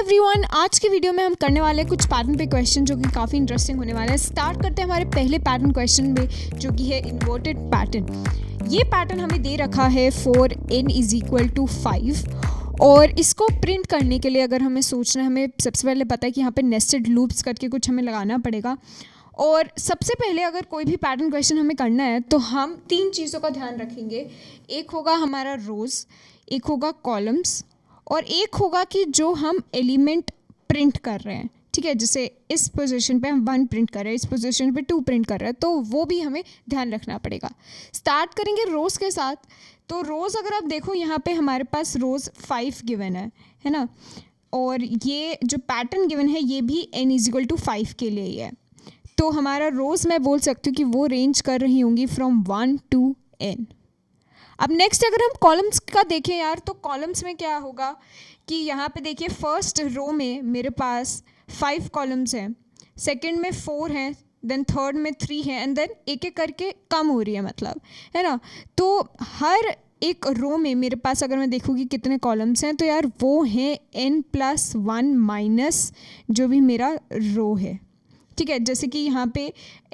Everyone आज के video में हम करने वाले हैं कुछ पैटर्न पे क्वेश्चन जो कि काफ़ी इंटरेस्टिंग होने वाले हैं स्टार्ट करते हैं हमारे पहले पैटर्न क्वेश्चन में जो कि है इन्वर्टेड पैटर्न ये पैटर्न हमें दे रखा है for N is equal to five और इसको प्रिंट करने के लिए अगर हमें सोचना है हमें सबसे पहले पता है कि यहाँ पे नेस्टेड लूप्स करके कुछ हमें लगाना पड़ेगा और सबसे पहले अगर कोई भी पैटर्न क्वेश्चन हमें करना है तो हम तीन चीज़ों का ध्यान रखेंगे एक होगा हमारा रोज़ एक होगा कॉलम्स और एक होगा कि जो हम एलिमेंट प्रिंट कर रहे हैं ठीक है जैसे इस पोजीशन पे हम वन प्रिंट कर रहे हैं इस पोजीशन पे टू प्रिंट कर रहे हैं तो वो भी हमें ध्यान रखना पड़ेगा स्टार्ट करेंगे रोज़ के साथ तो रोज़ अगर आप देखो यहाँ पे हमारे पास रोज़ फाइव गिवन है है ना और ये जो पैटर्न गिवन है ये भी एन इजिकल टू फाइव के लिए ही है तो हमारा रोज़ मैं बोल सकती हूँ कि वो रेंज कर रही होंगी फ्रॉम वन टू एन अब नेक्स्ट अगर हम कॉलम्स का देखें यार तो कॉलम्स में क्या होगा कि यहाँ पे देखिए फर्स्ट रो में मेरे पास फाइव कॉलम्स हैं सेकंड में फोर हैं देन थर्ड में थ्री है एंड देन एक एक करके कम हो रही है मतलब है ना तो हर एक रो में मेरे पास अगर मैं देखूँगी कितने कॉलम्स हैं तो यार वो हैं एन प्लस वन माइनस जो भी मेरा रो है ठीक है जैसे कि यहाँ पे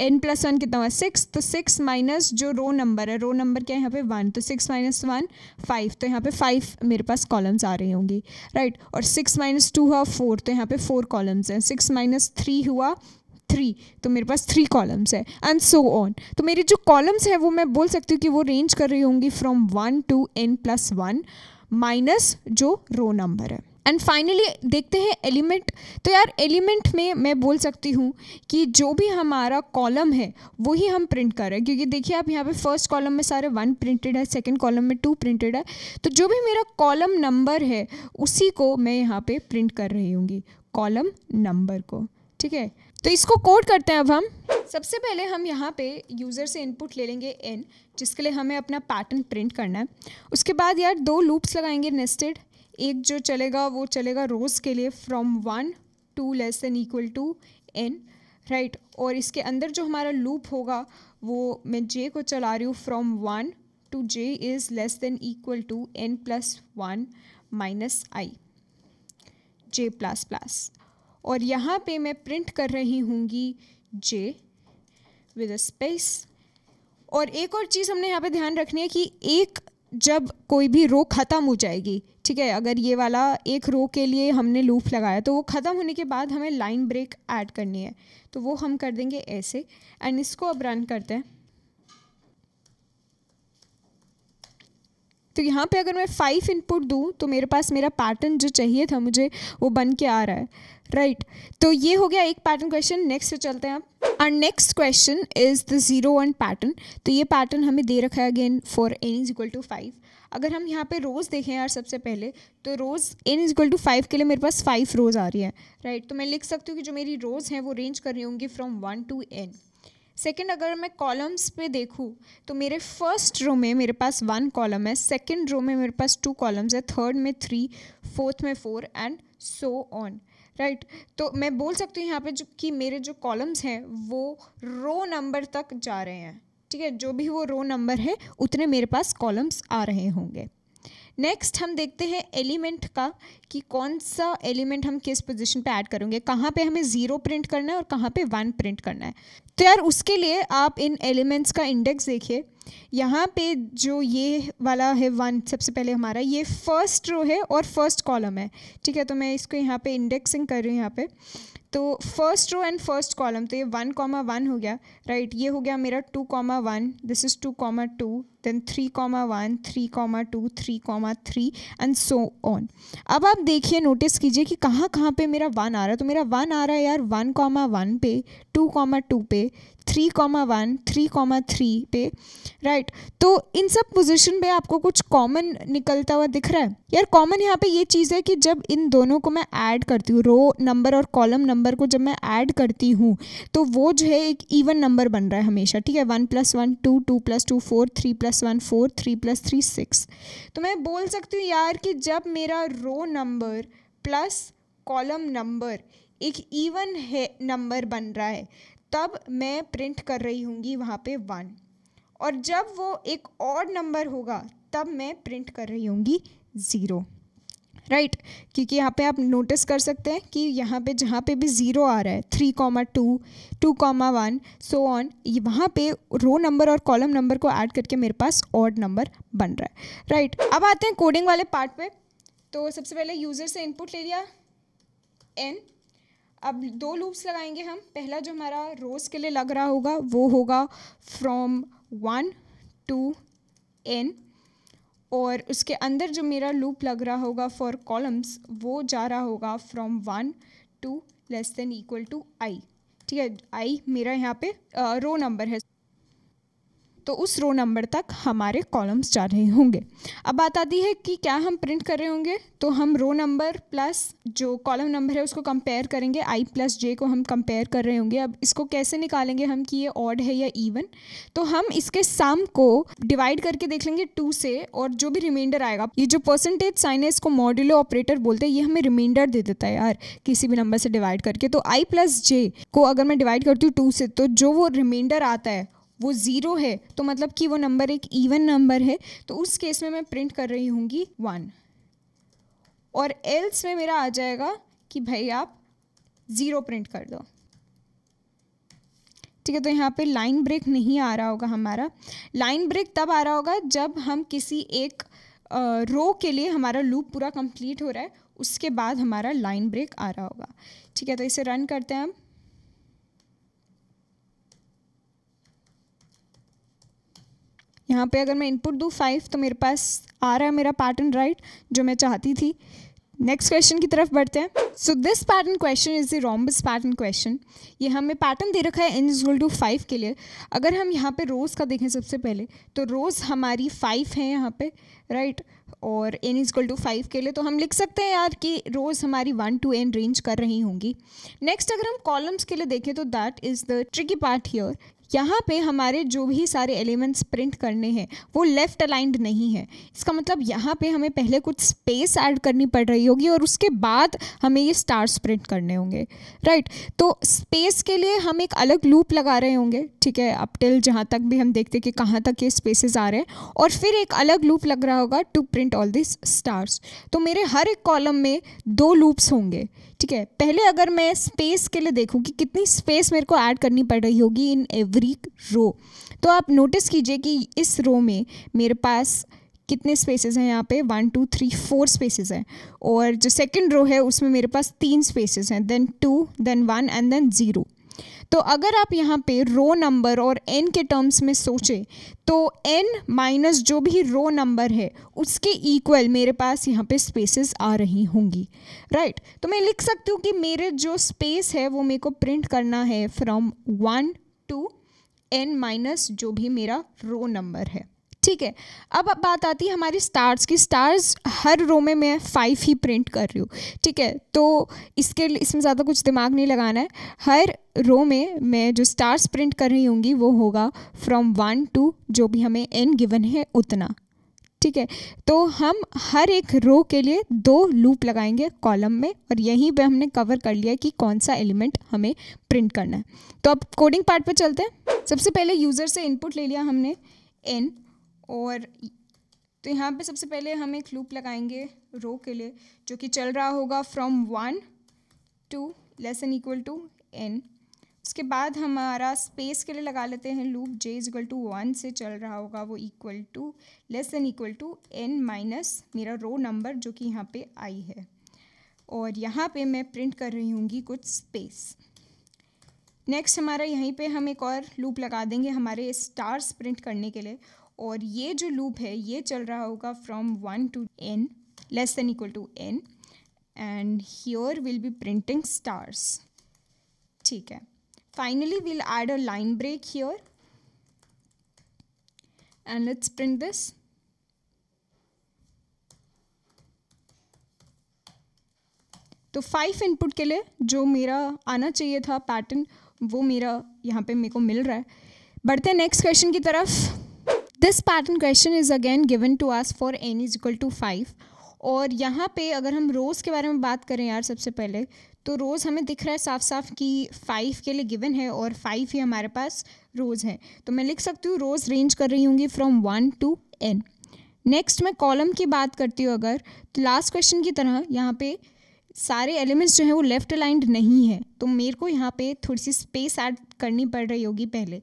एन प्लस वन कितना हुआ सिक्स तो सिक्स माइनस जो रो नंबर है रो नंबर क्या है यहाँ पे वन तो सिक्स माइनस वन फाइव तो यहाँ पे फाइव मेरे पास कॉलम्स आ रही होंगी राइट और सिक्स माइनस टू हुआ फोर तो यहाँ पे फोर कॉलम्स हैं सिक्स माइनस थ्री हुआ थ्री तो मेरे पास थ्री कॉलम्स है एंड सो ऑन तो मेरे जो कॉलम्स हैं वो मैं बोल सकती हूँ कि वो रेंज कर रही होंगी from one to N plus one minus जो रो नंबर है एंड फाइनली देखते हैं एलिमेंट तो यार एलिमेंट में मैं बोल सकती हूँ कि जो भी हमारा कॉलम है वही हम प्रिंट कर रहे हैं क्योंकि देखिए आप यहाँ पे फर्स्ट कॉलम में सारे वन प्रिंटेड है सेकंड कॉलम में टू प्रिंटेड है तो जो भी मेरा कॉलम नंबर है उसी को मैं यहाँ पे प्रिंट कर रही हूँ कॉलम नंबर को ठीक है तो इसको कोड करते हैं अब हम सबसे पहले हम यहाँ पे यूज़र से इनपुट ले लेंगे एन जिसके लिए हमें अपना पैटर्न प्रिंट करना है उसके बाद यार दो लूप्स लगाएंगे नेस्टेड एक जो चलेगा वो चलेगा रोज़ के लिए from one to less than equal to N right और इसके अंदर जो हमारा लूप होगा वो मैं जे को चला रही हूँ from one to J is less than equal to N plus one minus I J plus plus और यहाँ पे मैं प्रिंट कर रही हूँगी जे विद स्पेस और एक और चीज़ हमने यहाँ पे ध्यान रखनी है कि एक जब कोई भी रो ख़त्म हो जाएगी ठीक है अगर ये वाला एक रो के लिए हमने लूप लगाया तो वो ख़त्म होने के बाद हमें लाइन ब्रेक ऐड करनी है तो वो हम कर देंगे ऐसे एंड इसको अब रन करते हैं तो यहाँ पे अगर मैं फाइव इनपुट दूँ तो मेरे पास मेरा पैटर्न जो चाहिए था मुझे वो बन के आ रहा है राइट right. तो ये हो गया एक पैटर्न क्वेश्चन नेक्स्ट पे चलते हैं आप और next question is the zero one pattern तो ये पैटर्न हमें दे रखा है again for N is equal to five अगर हम यहाँ पे रोज़ देखें यार सबसे पहले तो rows N is equal to five के लिए मेरे पास फाइव रोज़ आ रही है राइट right. तो मैं लिख सकती हूँ कि जो मेरी रोज़ हैं वो रेंज कर रही होंगी from one to N second अगर मैं कॉलम्स पे देखूँ तो मेरे फर्स्ट रो में मेरे पास वन कॉलम है सेकंड रो में मेरे पास टू कॉलम्स है थर्ड में थ्री फोर्थ में four and so on right तो मैं बोल सकती हूँ यहाँ पे जो कि मेरे जो कॉलम्स हैं वो रो नंबर तक जा रहे हैं ठीक है जो भी वो रो नंबर है उतने मेरे पास कॉलम्स आ रहे होंगे नेक्स्ट हम देखते हैं एलिमेंट का कि कौन सा एलिमेंट हम किस पोजीशन पे ऐड करेंगे कहाँ पे हमें ज़ीरो प्रिंट करना है और कहाँ पे वन प्रिंट करना है तो यार उसके लिए आप इन एलिमेंट्स का इंडेक्स देखिए यहाँ पे जो ये वाला है वन सबसे पहले हमारा ये फर्स्ट रो है और फर्स्ट कॉलम है ठीक है तो मैं इसको यहाँ पे इंडेक्सिंग कर रही हूँ यहाँ पे तो first row and first column तो ये वन कॉमा वन हो गया राइट ये हो गया मेरा two comma one this is two comma two then three comma one three comma two three comma three and so on अब आप देखिए नोटिस कीजिए कि कहाँ कहाँ पे मेरा वन आ रहा है तो मेरा वन आ रहा है यार वन कॉमा वन पे टू कॉमा टू पे three comma one three comma three पे राइट तो इन सब पोजीशन पे आपको कुछ कॉमन निकलता हुआ दिख रहा है यार कॉमन यहाँ पे ये चीज़ है कि जब इन दोनों को मैं ऐड करती हूँ रो नंबर और कॉलम नंबर को जब मैं ऐड करती हूँ तो वो जो है एक इवन नंबर बन रहा है हमेशा ठीक है one plus one to two plus two four three plus one four three plus three six तो मैं बोल सकती हूँ यार कि जब मेरा row number plus column number एक इवन है नंबर बन रहा है तब मैं प्रिंट कर रही हूँगी वहाँ पे वन और जब वो एक और नंबर होगा तब मैं प्रिंट कर रही हूँगी ज़ीरो राइट right. क्योंकि यहाँ पे आप नोटिस कर सकते हैं कि यहाँ पे जहाँ पे भी ज़ीरो आ रहा है three comma two two comma one so on वहाँ पे रो नंबर और कॉलम नंबर को ऐड करके मेरे पास ऑड नंबर बन रहा है राइट right. अब आते हैं कोडिंग वाले पार्ट पे तो सबसे पहले यूज़र से इनपुट ले लिया एन अब दो लूप्स लगाएंगे हम पहला जो हमारा रोज़ के लिए लग रहा होगा वो होगा फ्रॉम वन टू एन और उसके अंदर जो मेरा लूप लग रहा होगा फॉर कॉलम्स वो जा रहा होगा from one to less than equal to I ठीक है आई मेरा यहाँ पे रो नंबर है तो उस रो नंबर तक हमारे कॉलम्स जा रहे होंगे अब बात आती है कि क्या हम प्रिंट कर रहे होंगे तो हम रो नंबर प्लस जो कॉलम नंबर है उसको कंपेयर करेंगे आई प्लस जे को हम कंपेयर कर रहे होंगे अब इसको कैसे निकालेंगे हम कि ये ऑड है या इवन तो हम इसके सम को डिवाइड करके देख लेंगे टू से और जो भी रिमाइंडर आएगा ये जो परसेंटेज साइन है इसको मॉड्यूलो ऑपरेटर बोलते हैं ये हमें रिमाइंडर दे देता है यार किसी भी नंबर से डिवाइड करके तो आई प्लस जे को अगर मैं डिवाइड करती हूँ टू से तो जो वो रिमाइंडर आता है वो ज़ीरो है तो मतलब कि वो नंबर एक इवन नंबर है तो उस केस में मैं प्रिंट कर रही हूँगी वन और एल्स में मेरा आ जाएगा कि भाई आप ज़ीरो प्रिंट कर दो ठीक है तो यहाँ पे लाइन ब्रेक नहीं आ रहा होगा हमारा लाइन ब्रेक तब आ रहा होगा जब हम किसी एक रो के लिए हमारा लूप पूरा कंप्लीट हो रहा है उसके बाद हमारा लाइन ब्रेक आ रहा होगा ठीक है तो इसे रन करते हैं हम यहाँ पे अगर मैं इनपुट दूँ फाइव तो मेरे पास आ रहा है मेरा पैटर्न राइट जो मैं चाहती थी नेक्स्ट क्वेश्चन की तरफ बढ़ते हैं so this pattern question is the rhombus pattern question ये हमें पैटर्न दे रखा है एन इज टू फाइव के लिए अगर हम यहाँ पे रोज़ का देखें सबसे पहले तो रोज़ हमारी फाइव है यहाँ पे राइट right? और एन इज टू फाइव के लिए तो हम लिख सकते हैं यार कि रोज़ हमारी वन टू एन रेंज कर रही होंगी नेक्स्ट अगर हम कॉलम्स के लिए देखें तो that is the tricky part here यहाँ पे हमारे जो भी सारे एलिमेंट्स प्रिंट करने हैं वो लेफ़्ट अलाइंड नहीं है इसका मतलब यहाँ पे हमें पहले कुछ स्पेस ऐड करनी पड़ रही होगी और उसके बाद हमें ये स्टार्स प्रिंट करने होंगे राइट तो स्पेस के लिए हम एक अलग लूप लगा रहे होंगे ठीक है अप टिल जहाँ तक भी हम देखते कि कहाँ तक ये स्पेसेस आ रहे हैं और फिर एक अलग लूप लग रहा होगा to print all this stars तो मेरे हर एक कॉलम में दो लूप्स होंगे ठीक है पहले अगर मैं स्पेस के लिए देखूँ कि कितनी स्पेस मेरे को ऐड करनी पड़ रही होगी इन एवरी रो तो आप नोटिस कीजिए कि इस रो में मेरे पास कितने स्पेसेस हैं यहाँ पे one two three four spaces हैं और जो सेकंड रो है उसमें मेरे पास तीन स्पेसेस हैं then two then one and then zero तो अगर आप यहाँ पे रो नंबर और एन के टर्म्स में सोचें तो एन माइनस जो भी रो नंबर है उसके इक्वल मेरे पास यहाँ पे स्पेसेस आ रही होंगी राइट right. तो मैं लिख सकती हूँ कि मेरे जो स्पेस है वो मेरे को प्रिंट करना है from one to N minus जो भी मेरा रो नंबर है ठीक है अब अब बात आती है हमारी स्टार्स की स्टार्स हर रो में मैं फाइव ही प्रिंट कर रही हूँ ठीक है तो इसके इसमें ज़्यादा कुछ दिमाग नहीं लगाना है हर रो में मैं जो स्टार्स प्रिंट कर रही होंगी वो होगा फ्रॉम वन टू जो भी हमें एन गिवन है उतना ठीक है तो हम हर एक रो के लिए दो लूप लगाएंगे कॉलम में और यहीं पे हमने कवर कर लिया कि कौन सा एलिमेंट हमें प्रिंट करना है तो अब कोडिंग पार्ट पे चलते हैं सबसे पहले यूज़र से इनपुट ले लिया हमने एन और तो यहाँ पे सबसे पहले हम एक लूप लगाएंगे रो के लिए जो कि चल रहा होगा from one to less N equal to N उसके बाद हमारा स्पेस के लिए लगा लेते हैं loop J is equal to one से चल रहा होगा वो equal to less N equal to N minus मेरा रो नंबर जो कि यहाँ पे आई है और यहाँ पे मैं प्रिंट कर रही हूँगी कुछ स्पेस नेक्स्ट हमारा यहीं पे हम एक और लूप लगा देंगे हमारे स्टार्स प्रिंट करने के लिए और ये जो लूप है ये चल रहा होगा from one to N less than equal to N and here will be printing stars ठीक है finally will add a line break here and let's print this तो फाइव इनपुट के लिए जो मेरा आना चाहिए था पैटर्न वो मेरा यहाँ पे मेरे को मिल रहा है बढ़ते हैं नेक्स्ट क्वेश्चन की तरफ this pattern question is again given to us for N is equal to five और यहाँ पे अगर हम रोज़ के बारे में बात करें यार सबसे पहले तो रोज़ हमें दिख रहा है साफ साफ कि फाइव के लिए गिवन है और फाइव ही हमारे पास रोज़ है तो मैं लिख सकती हूँ रोज़ रेंज कर रही हूँगी from one to N next मैं कॉलम की बात करती हूँ अगर तो लास्ट क्वेश्चन की तरह यहाँ पे सारे एलिमेंट्स जो हैं वो लेफ्ट अलाइंड नहीं है तो मेरे को यहाँ पे थोड़ी सी स्पेस ऐड करनी पड़ रही होगी पहले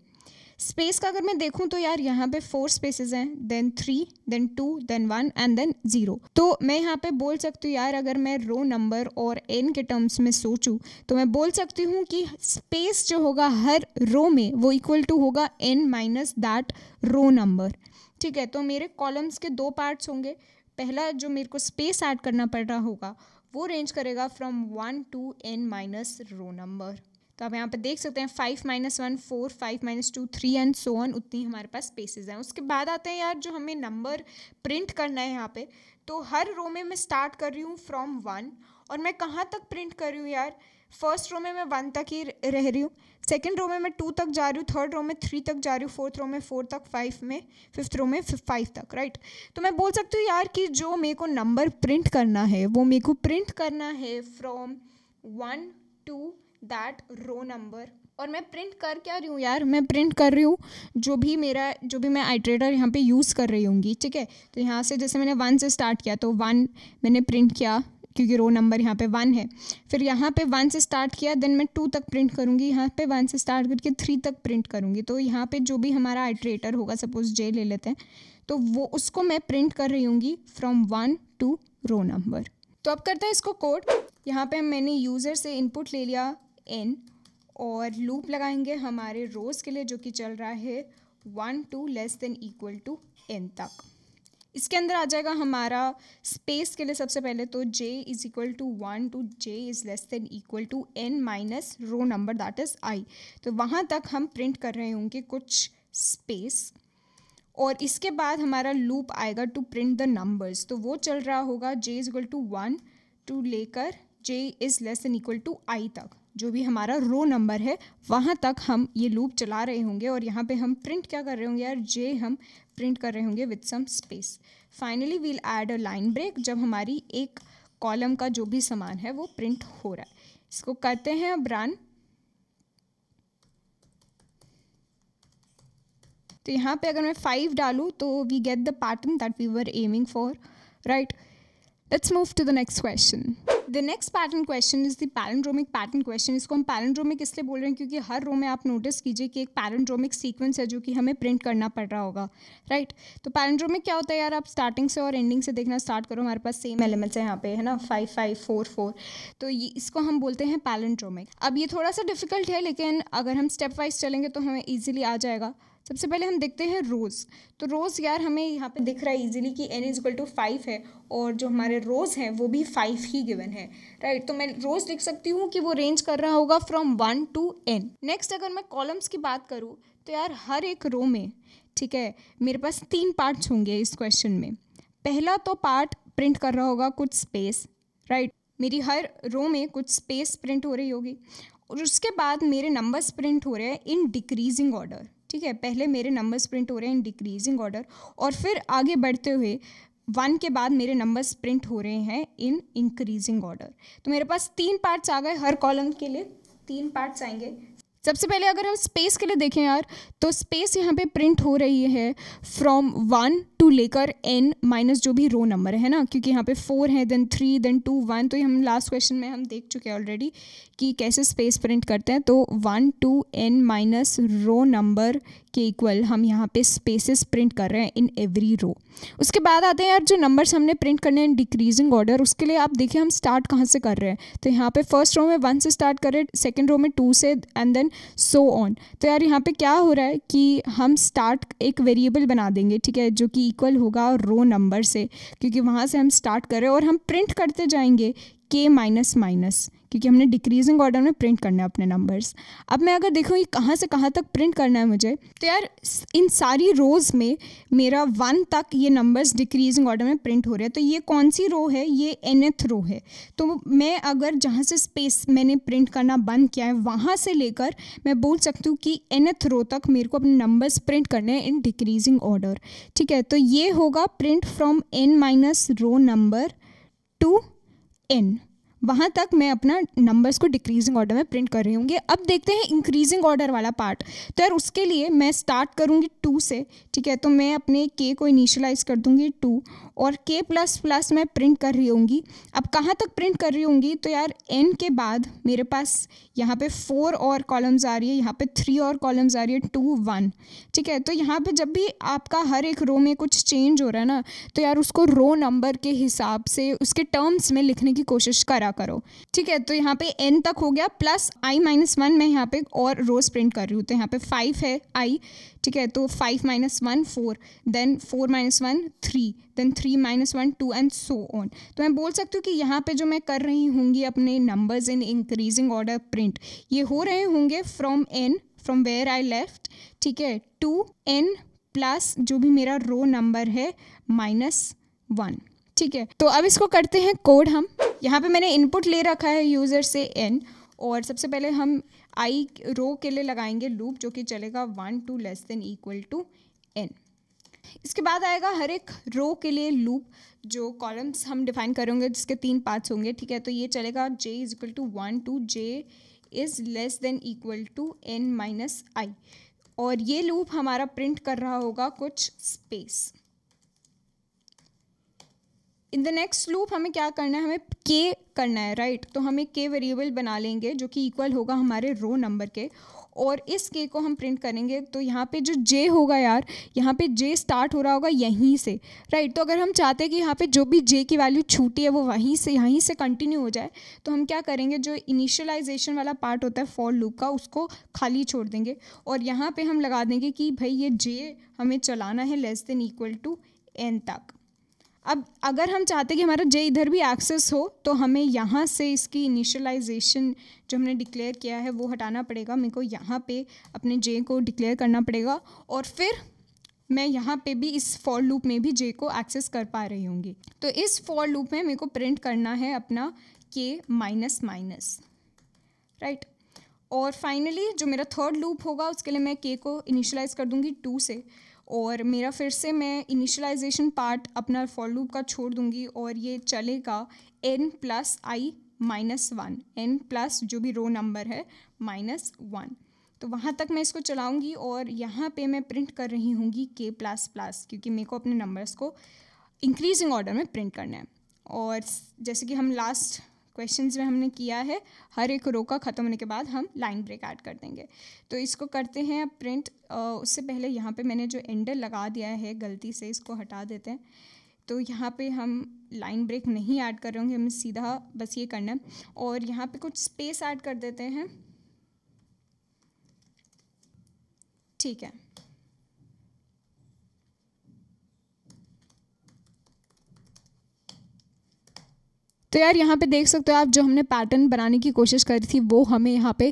स्पेस का अगर मैं देखूँ तो यार यहाँ पे फोर स्पेसेस हैं then three then two then one and then zero तो मैं यहाँ पे बोल सकती हूँ यार अगर मैं रो नंबर और एन के टर्म्स में सोचूँ तो मैं बोल सकती हूँ कि स्पेस जो होगा हर रो में वो इक्वल टू होगा N minus that row number ठीक है तो मेरे कॉलम्स के दो पार्ट्स होंगे पहला जो मेरे को स्पेस ऐड करना पड़ रहा होगा वो रेंज करेगा from one to N minus row number तो आप यहाँ पर देख सकते हैं five minus one four five minus two three and so on उतनी हमारे पास स्पेसेस हैं उसके बाद आते हैं यार जो हमें नंबर प्रिंट करना है यहाँ पे तो हर रो में मैं स्टार्ट कर रही हूँ फ्रॉम वन और मैं कहाँ तक प्रिंट कर रही हूँ यार फर्स्ट रो में मैं वन तक ही रह रही हूँ सेकेंड रो में मैं टू तक जा रही हूँ थर्ड रो में थ्री तक जा रही हूँ फोर्थ रो में फोर तक फाइव में फिफ्थ रो में फाइव तक राइट तो मैं बोल सकती हूँ यार कि जो मेरे को नंबर प्रिंट करना है वो मेरे को प्रिंट करना है from one to that row number और मैं प्रिंट कर क्या रही हूँ यार मैं प्रिंट कर रही हूँ जो भी मेरा जो भी मैं आइट्रेटर यहाँ पे यूज़ कर रही हूँगी ठीक है तो यहाँ से जैसे मैंने वन से स्टार्ट किया तो वन मैंने प्रिंट किया क्योंकि रो नंबर यहाँ पे वन है फिर यहाँ पे वन से स्टार्ट किया देन मैं टू तक प्रिंट करूँगी यहाँ पे वन से स्टार्ट करके थ्री तक प्रिंट करूँगी तो यहाँ पे जो भी हमारा आइट्रेटर होगा सपोज जे ले लेते हैं तो वो उसको मैं प्रिंट कर रही हूँगी from one to row number तो अब करते हैं इसको कोड यहाँ पे मैंने यूज़र से इनपुट ले लिया इन और लूप लगाएंगे हमारे रोज़ के लिए जो कि चल रहा है one to less than equal to N तक इसके अंदर आ जाएगा हमारा स्पेस के लिए सबसे पहले तो J is equal to one to J is less than equal to N minus row number that is I तो वहाँ तक हम प्रिंट कर रहे होंगे कुछ स्पेस और इसके बाद हमारा लूप आएगा टू प्रिंट द नंबर्स तो वो चल रहा होगा J is equal to one to लेकर J is less than equal to I तक जो भी हमारा रो नंबर है वहाँ तक हम ये लूप चला रहे होंगे और यहाँ पे हम प्रिंट क्या कर रहे होंगे यार जे हम प्रिंट कर रहे होंगे with some space finally we'll add a line break जब हमारी एक कॉलम का जो भी सामान है वो प्रिंट हो रहा है इसको करते हैं अब रन तो यहाँ पे अगर मैं फाइव डालूँ तो we get the pattern that we were aiming for right let's move to the next question the next pattern question is the palindromic pattern question इसको हम पैलेंड्रोमिक इसलिए बोल रहे हैं क्योंकि हर रो में आप नोटिस कीजिए कि एक पैरेंड्रोमिक सीक्वेंस है जो कि हमें प्रिंट करना पड़ रहा होगा राइट right? तो पैरेंड्रोमिक क्या होता है यार आप स्टार्टिंग से और एंडिंग से देखना स्टार्ट करो हमारे पास सेम एलिमेंट्स है यहाँ पे है ना फाइव फाइव फोर फोर तो ये इसको हम बोलते हैं पैलेंड्रोमिक अब ये थोड़ा सा डिफिकल्ट है लेकिन अगर हम स्टेप वाइज चलेंगे तो हमें ईजिली आ जाएगा सबसे पहले हम देखते हैं रोज़ तो रोज़ यार हमें यहाँ पे दिख रहा है इजीली कि N is equal to five है और जो हमारे रोज़ हैं वो भी फाइव ही गिवन है राइट right? तो मैं रोज़ लिख सकती हूँ कि वो रेंज कर रहा होगा from one to N next अगर मैं कॉलम्स की बात करूँ तो यार हर एक रो में ठीक है मेरे पास तीन पार्ट्स होंगे इस क्वेश्चन में पहला तो पार्ट प्रिंट कर रहा होगा कुछ स्पेस राइट right? मेरी हर रो में कुछ स्पेस प्रिंट हो रही होगी और उसके बाद मेरे नंबर्स प्रिंट हो रहे हैं इन डिक्रीजिंग ऑर्डर ठीक है पहले मेरे नंबर्स प्रिंट हो रहे हैं इन डिक्रीजिंग ऑर्डर और फिर आगे बढ़ते हुए वन के बाद मेरे नंबर्स प्रिंट हो रहे हैं इन इंक्रीजिंग ऑर्डर तो मेरे पास तीन पार्ट्स आ गए हर कॉलम के लिए तीन पार्ट्स आएंगे सबसे पहले अगर हम स्पेस के लिए देखें यार तो स्पेस यहाँ पे प्रिंट हो रही है फ्रॉम वन टू लेकर एन माइनस जो भी रो नंबर है ना क्योंकि यहाँ पे फोर है then three then two one तो ये हम लास्ट क्वेश्चन में हम देख चुके हैं ऑलरेडी कि कैसे स्पेस प्रिंट करते हैं तो one to N minus row number के इक्वल हम यहाँ पे स्पेसेस प्रिंट कर रहे हैं इन एवरी रो उसके बाद आते हैं यार जो नंबर्स हमने प्रिंट करने हैं डिक्रीजिंग ऑर्डर उसके लिए आप देखिए हम स्टार्ट कहाँ से कर रहे हैं तो यहाँ पे फर्स्ट रो में वन से स्टार्ट कर रहे हैं सेकेंड रो में टू से एंड देन सो ऑन तो यार यहाँ पे क्या हो रहा है कि हम स्टार्ट एक वेरिएबल बना देंगे ठीक है जो कि इक्वल होगा रो नंबर से क्योंकि वहाँ से हम स्टार्ट कर रहे हैं और हम प्रिंट करते जाएंगे के माइनस माइनस क्योंकि हमने डिक्रीजिंग ऑर्डर में प्रिंट करना है अपने नंबर्स अब मैं अगर देखूँ कि कहाँ से कहाँ तक प्रिंट करना है मुझे तो यार इन सारी रोज़ में मेरा वन तक ये नंबर्स डिक्रीजिंग ऑर्डर में प्रिंट हो रहे हैं तो ये कौन सी रो है ये एनथ रो है तो मैं अगर जहाँ से स्पेस मैंने प्रिंट करना बंद किया है वहाँ से लेकर मैं बोल सकती हूँ कि एनथ रो तक मेरे को अपने नंबर्स प्रिंट करने हैं इन डिक्रीजिंग ऑर्डर ठीक है तो ये होगा print from N minus row number to N वहाँ तक मैं अपना नंबर्स को डिक्रीजिंग ऑर्डर में प्रिंट कर रही हूँ अब देखते हैं इंक्रीजिंग ऑर्डर वाला पार्ट तो यार उसके लिए मैं स्टार्ट करूँगी टू से ठीक है तो मैं अपने के को इनिशलाइज कर दूँगी टू और के प्लस प्लस मैं प्रिंट कर रही होंगी अब कहाँ तक प्रिंट कर रही होंगी तो यार एन के बाद मेरे पास यहाँ पे फोर और कॉलम्स आ रही है यहाँ पे थ्री और कॉलम्स आ रही है टू वन ठीक है तो यहाँ पे जब भी आपका हर एक रो में कुछ चेंज हो रहा है ना तो यार उसको रो नंबर के हिसाब से उसके टर्म्स में लिखने की कोशिश करा करो ठीक है तो यहाँ पे एन तक हो गया प्लस आई माइनस वन मैं यहाँ पे और रोज प्रिंट कर रही हूँ तो यहाँ पे फाइव है आई ठीक है तो five minus one four then four minus one three then three minus one two and so on तो मैं बोल सकती हूँ कि यहाँ पे जो मैं कर रही होंगी अपने numbers in increasing order print ये हो रहे होंगे from N from where I left ठीक है टू एन प्लस जो भी मेरा रो नंबर है माइनस वन ठीक है तो अब इसको करते हैं कोड हम यहाँ पे मैंने इनपुट ले रखा है यूज़र से एन और सबसे पहले हम आई रो के लिए लगाएंगे लूप जो कि चलेगा one to less than equal to N इसके बाद आएगा हर एक रो के लिए लूप जो कॉलम्स हम डिफाइन करेंगे जिसके तीन पार्ट्स होंगे ठीक है तो ये चलेगा J is equal to one to J is less than equal to N minus I और ये लूप हमारा प्रिंट कर रहा होगा कुछ space in the next loop हमें क्या करना है हमें के करना है राइट right? तो हमें के वेरिएबल बना लेंगे जो कि इक्वल होगा हमारे रो नंबर के और इस के को हम प्रिंट करेंगे तो यहाँ पे जो जे होगा यार यहाँ पे जे स्टार्ट हो रहा होगा यहीं से राइट right? तो अगर हम चाहते हैं कि यहाँ पे जो भी जे की वैल्यू छूटी है वो वहीं से यहीं से कंटिन्यू हो जाए तो हम क्या करेंगे जो इनिशियलाइजेशन वाला पार्ट होता है फॉर लूप का उसको खाली छोड़ देंगे और यहाँ पर हम लगा देंगे कि भाई ये जे हमें चलाना है less than equal to N तक अब अगर हम चाहते कि हमारा जे इधर भी एक्सेस हो तो हमें यहाँ से इसकी इनिशलाइजेशन जो हमने डिक्लेयर किया है वो हटाना पड़ेगा मेरे को यहाँ पे अपने जे को डिक्लेयर करना पड़ेगा और फिर मैं यहाँ पे भी इस फॉर लूप में भी जे को एक्सेस कर पा रही होंगी तो इस फॉर लूप में मेरे को प्रिंट करना है अपना के माइनस माइनस राइट और फाइनली जो मेरा थर्ड लूप होगा उसके लिए मैं के को इनिशलाइज कर दूँगी टू से और मेरा फिर से मैं इनिशलाइजेशन पार्ट अपना फॉर का छोड़ दूंगी और ये चलेगा N plus I minus one N plus जो भी रो नंबर है माइनस वन तो वहाँ तक मैं इसको चलाऊँगी और यहाँ पे मैं प्रिंट कर रही हूँगी के प्लस प्लस क्योंकि मेरे को अपने नंबर्स को इंक्रीजिंग ऑर्डर में प्रिंट करना है और जैसे कि हम लास्ट क्वेश्चन में हमने किया है हर एक रो का ख़त्म होने के बाद हम लाइन ब्रेक ऐड कर देंगे तो इसको करते हैं अब प्रिंट उससे पहले यहाँ पे मैंने जो एंडर लगा दिया है गलती से इसको हटा देते हैं तो यहाँ पे हम लाइन ब्रेक नहीं ऐड कर रहे होंगे हमें सीधा बस ये करना है और यहाँ पे कुछ स्पेस ऐड कर देते हैं ठीक है तो यार यहाँ पे देख सकते हो आप जो हमने पैटर्न बनाने की कोशिश करी थी वो हमें यहाँ पे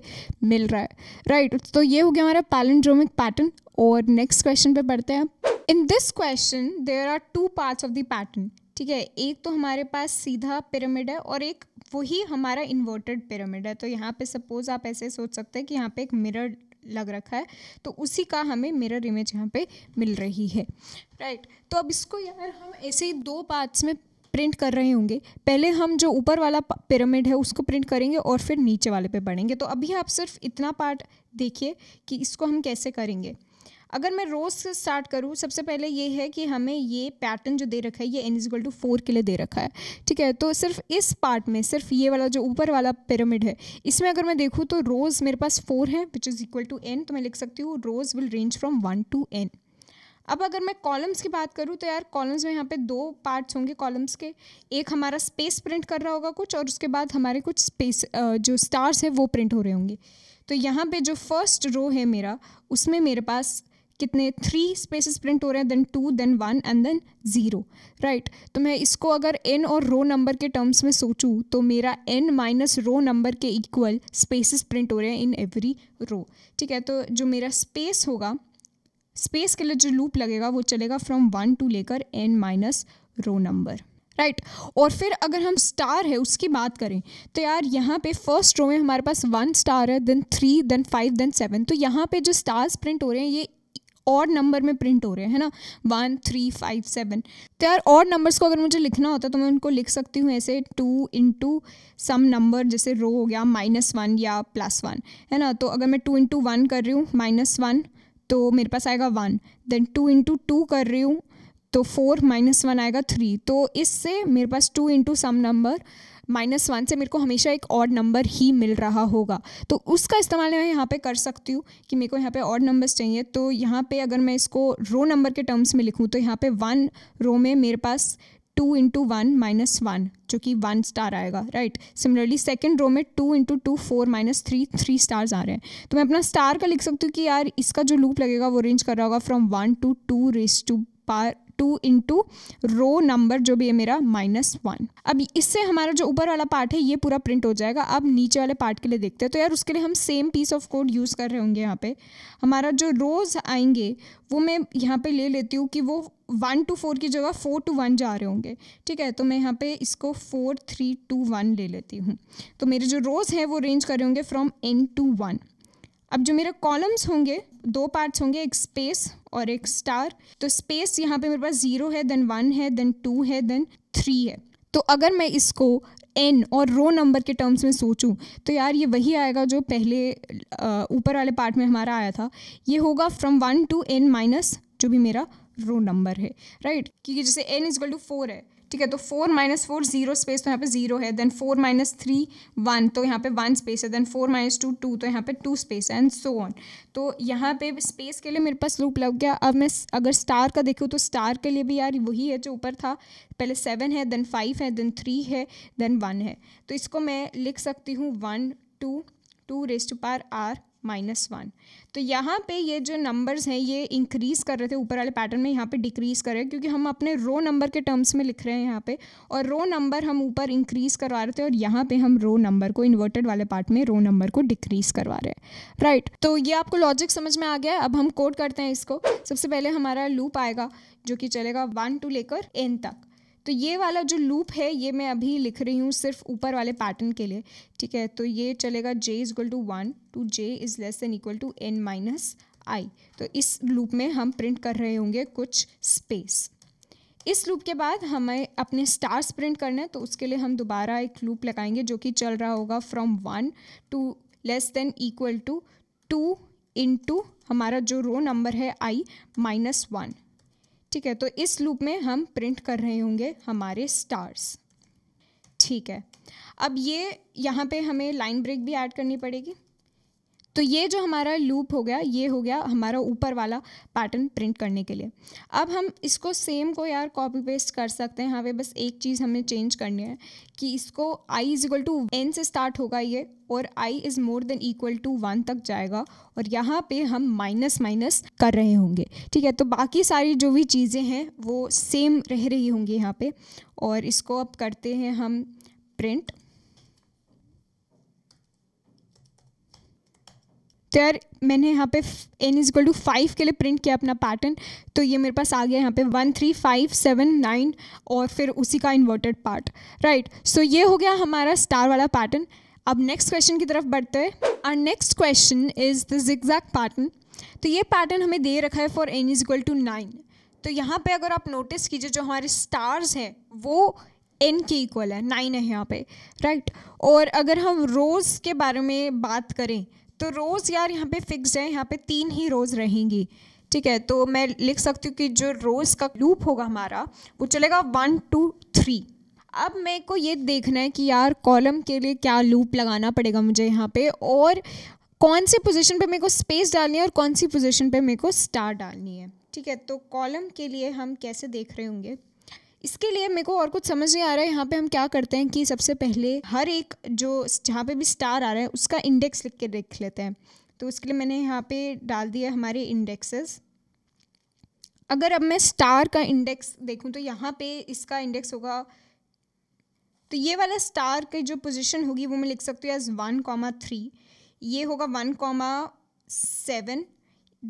मिल रहा है राइट right, तो ये हो गया हमारा पैलेंड्रोमिक पैटर्न और नेक्स्ट क्वेश्चन पे पढ़ते हैं in this question there are two parts of the pattern ठीक है एक तो हमारे पास सीधा पिरामिड है और एक वही हमारा इन्वर्टेड पिरामिड है तो यहाँ पे सपोज आप ऐसे सोच सकते हैं कि यहाँ पे एक मिरर लग रखा है तो उसी का हमें मिरर इमेज यहाँ पे मिल रही है राइट right. तो अब इसको यार हम ऐसे ही दो पार्ट्स में प्रिंट कर रहे होंगे पहले हम जो ऊपर वाला पिरामिड है उसको प्रिंट करेंगे और फिर नीचे वाले पे बढ़ेंगे तो अभी आप सिर्फ इतना पार्ट देखिए कि इसको हम कैसे करेंगे अगर मैं रोज़ से स्टार्ट करूँ सबसे पहले ये है कि हमें ये पैटर्न जो दे रखा है ये एन इजल टू फोर के लिए दे रखा है ठीक है तो सिर्फ इस पार्ट में सिर्फ ये वाला जो ऊपर वाला पिरामिड है इसमें अगर मैं देखूँ तो रोज़ मेरे पास फोर है which is equal to N तो मैं लिख सकती हूँ rows will range from one to N अब अगर मैं कॉलम्स की बात करूँ तो यार कॉलम्स में यहाँ पे दो पार्ट्स होंगे कॉलम्स के एक हमारा स्पेस प्रिंट कर रहा होगा कुछ और उसके बाद हमारे कुछ स्पेस जो स्टार्स है वो प्रिंट हो रहे होंगे तो यहाँ पे जो फर्स्ट रो है मेरा उसमें मेरे पास कितने थ्री स्पेसेस प्रिंट हो रहे हैं then two then one and then zero right तो मैं इसको अगर एन और रो नंबर के टर्म्स में सोचूं तो मेरा एन माइनस रो नंबर के इक्वल स्पेसेस प्रिंट हो रहे हैं इन एवरी रो ठीक है तो जो मेरा स्पेस होगा स्पेस के लिए जो लूप लगेगा वो चलेगा फ्रॉम वन टू लेकर N minus row number right और फिर अगर हम स्टार है उसकी बात करें तो यार यहाँ पे फर्स्ट रो में हमारे पास वन स्टार है then three then five then seven तो यहाँ पे जो स्टार्स प्रिंट हो रहे हैं ये और नंबर में प्रिंट हो रहे हैं है ना वन थ्री फाइव सेवन तो यार और नंबर्स को अगर मुझे लिखना होता तो मैं उनको लिख सकती हूँ ऐसे टू इंटू सम नंबर जैसे रो हो गया माइनस वन या प्लस वन है ना तो अगर मैं टू इंटू वन कर रही हूँ माइनस वन तो मेरे पास आएगा one then two into two कर रही हूँ तो फोर माइनस वन आएगा थ्री तो इससे मेरे पास two into some number minus one से मेरे को हमेशा एक और नंबर ही मिल रहा होगा तो उसका इस्तेमाल मैं यहाँ पे कर सकती हूँ कि मेरे को यहाँ पे और नंबर्स चाहिए तो यहाँ पे अगर मैं इसको रो नंबर के टर्म्स में लिखूँ तो यहाँ पे वन रो में मेरे पास two into one minus one जो कि वन स्टार आएगा राइट सिमिलरली सेकेंड रो में two into two four minus three three stars आ रहे हैं तो मैं अपना स्टार का लिख सकती हूँ कि यार इसका जो लूप लगेगा वो अरेंज कर रहा होगा from one to two raise to par two into row number जो भी है मेरा माइनस वन अब इससे हमारा जो ऊपर वाला पार्ट है ये पूरा प्रिंट हो जाएगा अब नीचे वाले पार्ट के लिए देखते हैं तो यार उसके लिए हम same piece of code use कर रहे होंगे यहाँ पे हमारा जो रोज़ आएंगे वो मैं यहाँ पे ले लेती हूँ कि वो वन टू फोर की जगह फोर टू वन जा रहे होंगे ठीक है तो मैं यहाँ पे इसको फोर थ्री टू वन ले लेती हूँ तो मेरे जो रोज़ हैं वो रेंज कर रहे होंगे फ्रॉम एन टू वन अब जो मेरा कॉलम्स होंगे दो पार्ट्स होंगे एक स्पेस और एक स्टार तो स्पेस यहाँ पे मेरे पास ज़ीरो है देन वन है देन टू है देन थ्री है तो अगर मैं इसको एन और रो नंबर के टर्म्स में सोचूं तो यार ये वही आएगा जो पहले ऊपर वाले पार्ट में हमारा आया था ये होगा from one to N minus जो भी मेरा रो नंबर है राइट right? क्योंकि जैसे एन इजकल टू फोर है ठीक है तो four minus four zero space तो यहाँ पे जीरो है then four minus three one तो यहाँ पे वन स्पेस है then four minus two two तो यहाँ पे टू स्पेस है एंड सो ऑन तो यहाँ पे स्पेस के लिए मेरे पास लूप लग गया अब मैं अगर स्टार का देखूँ तो स्टार के लिए भी यार वही है जो ऊपर था पहले सेवन है देन फाइव है देन थ्री है देन वन है तो इसको मैं लिख सकती हूँ one to two rest par R minus one तो यहाँ पे ये जो नंबर्स हैं ये इंक्रीज़ कर रहे थे ऊपर वाले पैटर्न में यहाँ पे डिक्रीज़ कर रहे हैं क्योंकि हम अपने रो नंबर के टर्म्स में लिख रहे हैं यहाँ पे और रो नंबर हम ऊपर इंक्रीज़ करवा रहे थे और यहाँ पे हम रो नंबर को इन्वर्टेड वाले पार्ट में रो नंबर को डिक्रीज़ करवा रहे हैं राइट तो ये आपको लॉजिक समझ में आ गया अब हम कोड करते हैं इसको सबसे पहले हमारा लूप आएगा जो कि चलेगा वन टू लेकर एन तक तो ये वाला जो लूप है ये मैं अभी लिख रही हूँ सिर्फ ऊपर वाले पैटर्न के लिए ठीक है तो ये चलेगा J is equal to one to J is less than equal to N minus I तो इस लूप में हम प्रिंट कर रहे होंगे कुछ स्पेस इस लूप के बाद हमें अपने स्टार्स प्रिंट करने हैं तो उसके लिए हम दोबारा एक लूप लगाएंगे जो कि चल रहा होगा from one to less than equal to two in हमारा जो रो नंबर है आई माइनस वन ठीक है तो इस लूप में हम प्रिंट कर रहे होंगे हमारे स्टार्स ठीक है अब ये यहाँ पे हमें लाइन ब्रेक भी ऐड करनी पड़ेगी तो ये जो हमारा लूप हो गया ये हो गया हमारा ऊपर वाला पैटर्न प्रिंट करने के लिए अब हम इसको सेम को यार कॉपी पेस्ट कर सकते हैं यहाँ पे बस एक चीज़ हमें चेंज करनी है कि इसको I is equal to N से स्टार्ट होगा ये और I is more than equal to one तक जाएगा और यहाँ पे हम माइनस माइनस कर रहे होंगे ठीक है तो बाकी सारी जो भी चीज़ें हैं वो सेम रह रही होंगी यहाँ पर और इसको अब करते हैं हम प्रिंट यार मैंने यहाँ पे N is equal to five के लिए प्रिंट किया अपना पैटर्न तो ये मेरे पास आ गया यहाँ पे one three five seven nine और फिर उसी का इन्वर्टेड पार्ट राइट सो ये हो गया हमारा स्टार वाला पैटर्न अब नेक्स्ट क्वेश्चन की तरफ बढ़ते हैं our next question is the exact pattern तो ये पैटर्न हमें दे रखा है for N is equal to nine तो यहाँ पे अगर आप नोटिस कीजिए जो हमारे स्टार्स हैं वो एन के इक्वल है नाइन है यहाँ पे राइट right? और अगर हम रोज़ के बारे में बात करें तो रोज़ यार यहाँ पे फिक्स है यहाँ पे तीन ही रोज़ रहेंगी ठीक है तो मैं लिख सकती हूँ कि जो रोज़ का लूप होगा हमारा वो चलेगा वन टू थ्री अब मेरे को ये देखना है कि यार कॉलम के लिए क्या लूप लगाना पड़ेगा मुझे यहाँ पे और कौन सी पोजीशन पे मेरे को स्पेस डालनी है और कौन सी पोजीशन पे मेरे को स्टार डालनी है ठीक है तो कॉलम के लिए हम कैसे देख रहे होंगे इसके लिए मेरे को और कुछ समझ नहीं आ रहा है यहाँ पे हम क्या करते हैं कि सबसे पहले हर एक जो जहाँ पे भी स्टार आ रहा है उसका इंडेक्स लिख के देख लेते हैं तो उसके लिए मैंने यहाँ पे डाल दिया हमारे इंडेक्सेस अगर अब मैं स्टार का इंडेक्स देखूँ तो यहाँ पे इसका इंडेक्स होगा तो ये वाला स्टार की जो पोजिशन होगी वो मैं लिख सकती हूँ एज वन कॉमा थ्री ये होगा one comma seven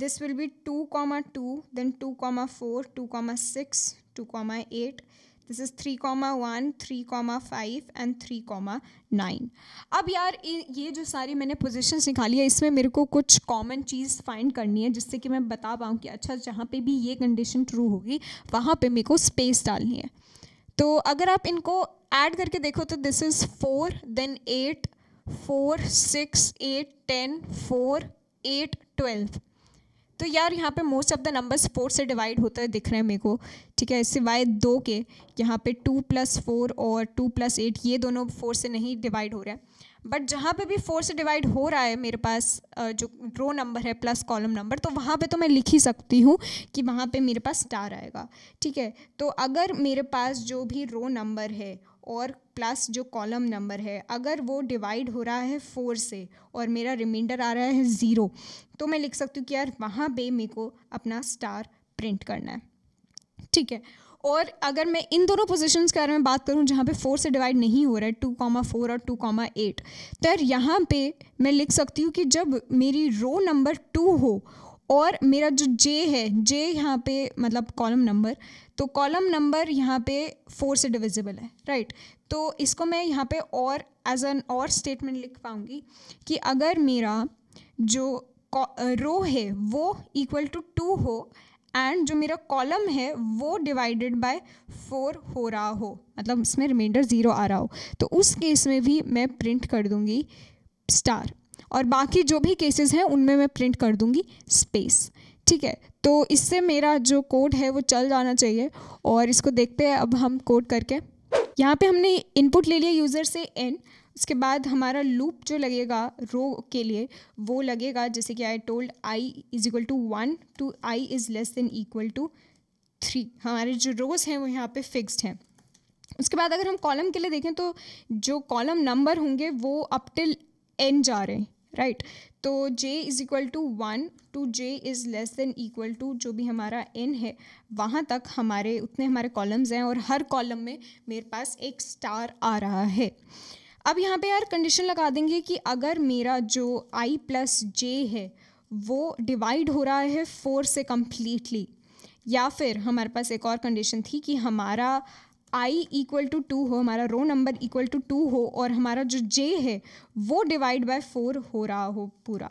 this will be two comma two then two comma four two comma six 2 comma 8 this is 3 comma 1 3 comma 5 and 3 comma 9 अब यार ये जो सारी मैंने पोजिशन निकाली है इसमें मेरे को कुछ कॉमन चीज़ फाइंड करनी है जिससे कि मैं बता पाऊँ कि अच्छा जहाँ पे भी ये कंडीशन ट्रू होगी वहाँ पे मेरे को स्पेस डालनी है तो अगर आप इनको ऐड करके देखो तो this is four then eight four six eight ten four eight twelve तो यार यहाँ पे most of the numbers four से डिवाइड होते हुए दिख रहे हैं मेरे को ठीक है सिवाय दो के यहाँ पे टू प्लस फोर और टू प्लस एट ये दोनों फोर से नहीं डिवाइड हो रहा है बट जहाँ पे भी फोर से डिवाइड हो रहा है मेरे पास जो रो नंबर है प्लस कॉलम नंबर तो वहाँ पे तो मैं लिख ही सकती हूँ कि वहाँ पे मेरे पास स्टार आएगा ठीक है तो अगर मेरे पास जो भी रो नंबर है और प्लस जो कॉलम नंबर है अगर वो डिवाइड हो रहा है फोर से और मेरा रिमाइंडर आ रहा है ज़ीरो तो मैं लिख सकती हूँ कि यार वहाँ पे मेरे को अपना स्टार प्रिंट करना है ठीक है और अगर मैं इन दोनों पोजीशंस के बारे में बात करूं जहाँ पे फोर से डिवाइड नहीं हो रहा है टू कॉमा फोर और टू कॉमा एट तो यार यहाँ पे मैं लिख सकती हूँ कि जब मेरी रो नंबर टू हो और मेरा जो जे है जे यहाँ पे मतलब कॉलम नंबर तो कॉलम नंबर यहाँ पे फोर से डिविजिबल है राइट तो इसको मैं यहाँ पे और एज एन और स्टेटमेंट लिख पाऊँगी कि अगर मेरा जो रो है वो इक्वल टू टू हो एंड जो मेरा कॉलम है वो डिवाइडेड बाय फोर हो रहा हो मतलब इसमें रिमाइंडर ज़ीरो आ रहा हो तो उस केस में भी मैं प्रिंट कर दूँगी स्टार और बाकी जो भी केसेस हैं उनमें मैं प्रिंट कर दूँगी स्पेस ठीक है तो इससे मेरा जो कोड है वो चल जाना चाहिए और इसको देखते हैं अब हम कोड करके यहाँ पे हमने इनपुट ले लिया यूज़र से एन उसके बाद हमारा लूप जो लगेगा रो के लिए वो लगेगा जैसे कि I told I is equal to one to I is less than equal to three हमारे जो रोज़ हैं वो यहाँ पे फिक्स्ड हैं उसके बाद अगर हम कॉलम के लिए देखें तो जो कॉलम नंबर होंगे वो अप टिल एन जा रहे हैं राइट right? तो j is equal to one to j is less than equal to जो भी हमारा n है वहाँ तक हमारे उतने हमारे कॉलम्स हैं और हर कॉलम में मेरे पास एक स्टार आ रहा है अब यहाँ पे यार कंडीशन लगा देंगे कि अगर मेरा जो i प्लस जे है वो डिवाइड हो रहा है फोर से कम्प्लीटली या फिर हमारे पास एक और कंडीशन थी कि हमारा आई इक्वल टू टू हो हमारा row number equal to two हो और हमारा जो जे है वो डिवाइड बाय फोर हो रहा हो पूरा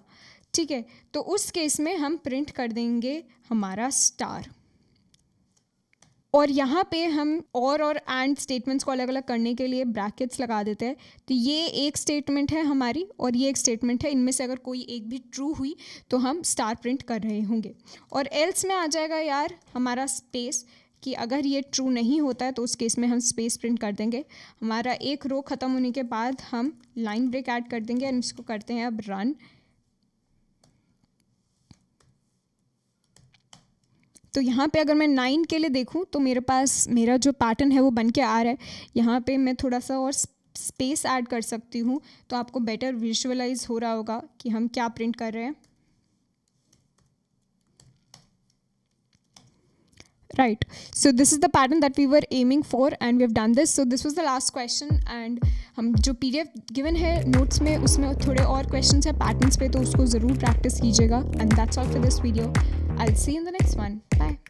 ठीक है तो उस केस में हम प्रिंट कर देंगे हमारा स्टार और यहाँ पे हम और और एंड स्टेटमेंट्स को अलग अलग करने के लिए ब्रैकेट्स लगा देते हैं तो ये एक स्टेटमेंट है हमारी और ये एक स्टेटमेंट है इनमें से अगर कोई एक भी ट्रू हुई तो हम स्टार प्रिंट कर रहे होंगे और एल्स में आ जाएगा यार हमारा स्पेस कि अगर ये ट्रू नहीं होता है तो उस केस में हम स्पेस प्रिंट कर देंगे हमारा एक रो ख़त्म होने के बाद हम लाइन ब्रेक ऐड कर देंगे एंड इसको करते हैं अब रन तो यहाँ पे अगर मैं नाइन के लिए देखूँ तो मेरे पास मेरा जो पैटर्न है वो बन के आ रहा है यहाँ पे मैं थोड़ा सा और स्पेस ऐड कर सकती हूँ तो आपको बेटर विजुअलाइज हो रहा होगा कि हम क्या प्रिंट कर रहे हैं right so this is the pattern that we were aiming for and we have done this so this was the last question and hum jo pdf given hai notes mein usme thode aur questions hai patterns pe to usko zarur practice kijiyega and that's all for this video i'll see you in the next one bye